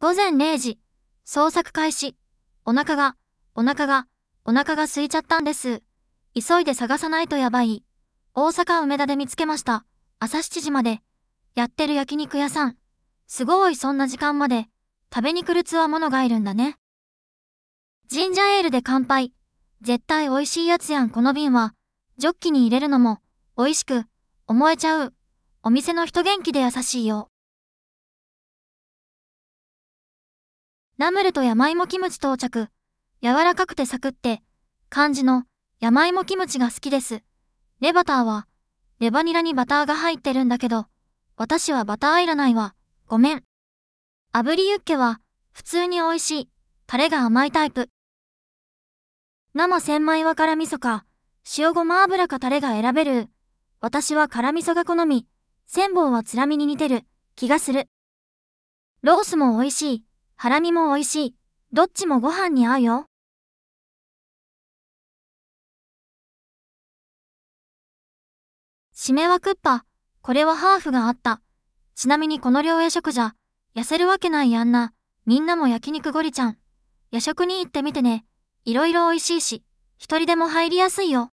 午前0時、捜索開始。お腹が、お腹が、お腹が空いちゃったんです。急いで探さないとやばい。大阪梅田で見つけました。朝7時まで。やってる焼肉屋さん。すごいそんな時間まで。食べに来るつわものがいるんだね。ジンジャーエールで乾杯。絶対美味しいやつやんこの瓶は。ジョッキに入れるのも、美味しく、思えちゃう。お店の人元気で優しいよ。ナムルと山芋キムチ到着。柔らかくてサクって、漢字の山芋キムチが好きです。レバターは、レバニラにバターが入ってるんだけど、私はバターいらないわ、ごめん。炙りユッケは、普通に美味しい、タレが甘いタイプ。生千枚は辛味噌か、塩ごま油かタレが選べる。私は辛味噌が好み、千本は辛味に似てる、気がする。ロースも美味しい。ハラミも美味しい。どっちもご飯に合うよ。締めはクッパ。これはハーフがあった。ちなみにこの両夜食じゃ、痩せるわけないやんな。みんなも焼肉ゴリちゃん。夜食に行ってみてね。いろいろ美味しいし、一人でも入りやすいよ。